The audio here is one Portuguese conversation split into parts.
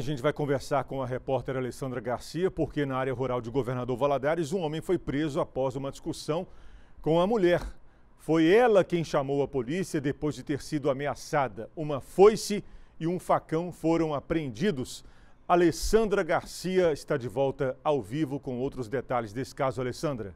A gente vai conversar com a repórter Alessandra Garcia, porque na área rural de Governador Valadares, um homem foi preso após uma discussão com a mulher. Foi ela quem chamou a polícia depois de ter sido ameaçada. Uma foice e um facão foram apreendidos. Alessandra Garcia está de volta ao vivo com outros detalhes desse caso, Alessandra.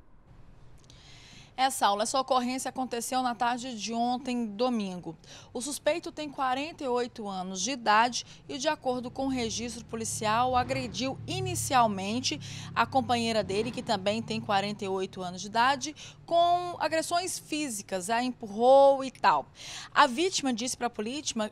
Essa aula, essa ocorrência aconteceu na tarde de ontem, domingo. O suspeito tem 48 anos de idade e, de acordo com o registro policial, agrediu inicialmente a companheira dele, que também tem 48 anos de idade, com agressões físicas, a empurrou e tal. A vítima disse para a polícia,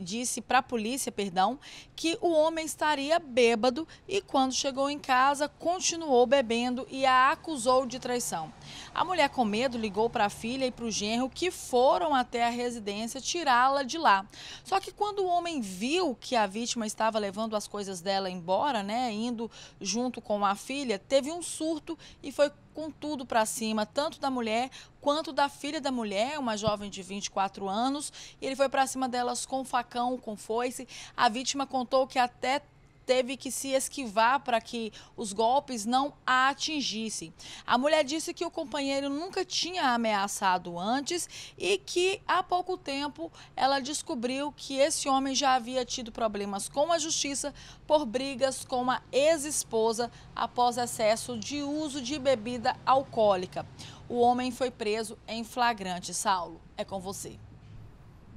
disse para a polícia, perdão, que o homem estaria bêbado e quando chegou em casa continuou bebendo e a acusou de traição. A mulher com medo, ligou para a filha e para o genro que foram até a residência tirá-la de lá. Só que quando o homem viu que a vítima estava levando as coisas dela embora, né, indo junto com a filha, teve um surto e foi com tudo para cima, tanto da mulher quanto da filha da mulher, uma jovem de 24 anos. ele foi para cima delas com facão, com foice. A vítima contou que até teve que se esquivar para que os golpes não a atingissem. A mulher disse que o companheiro nunca tinha ameaçado antes e que há pouco tempo ela descobriu que esse homem já havia tido problemas com a justiça por brigas com a ex-esposa após excesso de uso de bebida alcoólica. O homem foi preso em flagrante. Saulo, é com você.